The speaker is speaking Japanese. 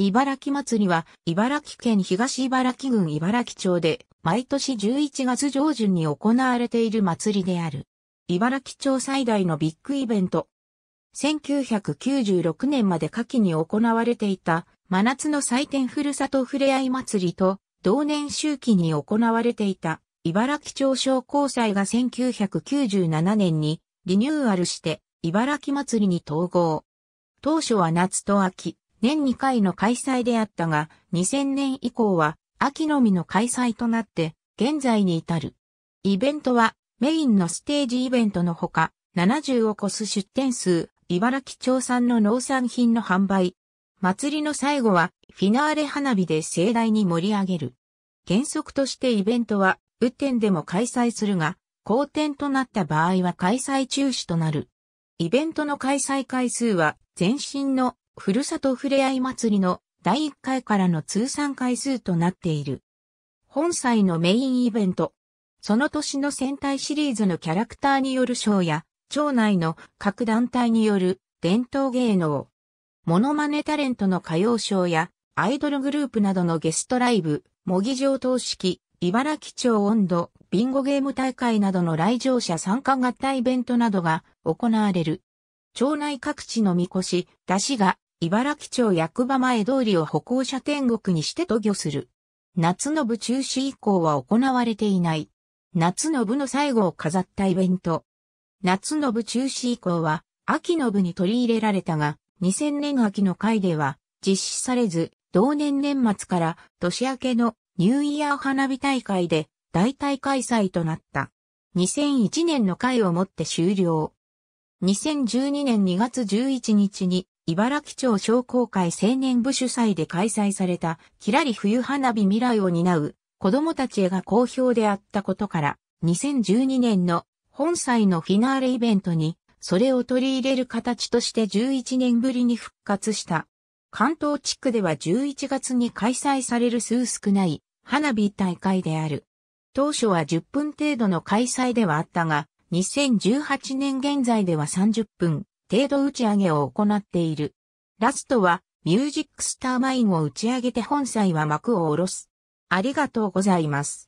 茨城祭りは、茨城県東茨城郡茨城町で、毎年11月上旬に行われている祭りである。茨城町最大のビッグイベント。1996年まで夏季に行われていた、真夏の祭典ふるさとふれあい祭りと、同年秋季に行われていた、茨城町商工祭が1997年にリニューアルして、茨城祭りに統合。当初は夏と秋、年2回の開催であったが、2000年以降は秋のみの開催となって、現在に至る。イベントは、メインのステージイベントのほか、70を超す出店数、茨城町産の農産品の販売。祭りの最後は、フィナーレ花火で盛大に盛り上げる。原則としてイベントは、雨天でも開催するが、好天となった場合は開催中止となる。イベントの開催回数は、前身のふるさとふれあい祭りの第1回からの通算回数となっている。本祭のメインイベント。その年の戦隊シリーズのキャラクターによるショーや、町内の各団体による伝統芸能、モノマネタレントの歌謡ショーや、アイドルグループなどのゲストライブ、模擬上等式、茨城町温度、ビンゴゲーム大会などの来場者参加型イベントなどが行われる。町内各地のみこし、出しが茨城町役場前通りを歩行者天国にして渡御する。夏の部中止以降は行われていない。夏の部の最後を飾ったイベント。夏の部中止以降は、秋の部に取り入れられたが、2000年秋の会では実施されず、同年年末から年明けのニューイヤー花火大会で代替開催となった。2001年の会をもって終了。2012年2月11日に茨城町商工会青年部主催で開催された、キラリ冬花火未来を担う、子供たちへが好評であったことから、2012年の本祭のフィナーレイベントに、それを取り入れる形として11年ぶりに復活した。関東地区では11月に開催される数少ない花火大会である。当初は10分程度の開催ではあったが、2018年現在では30分、程度打ち上げを行っている。ラストは、ミュージックスターマインを打ち上げて本祭は幕を下ろす。ありがとうございます。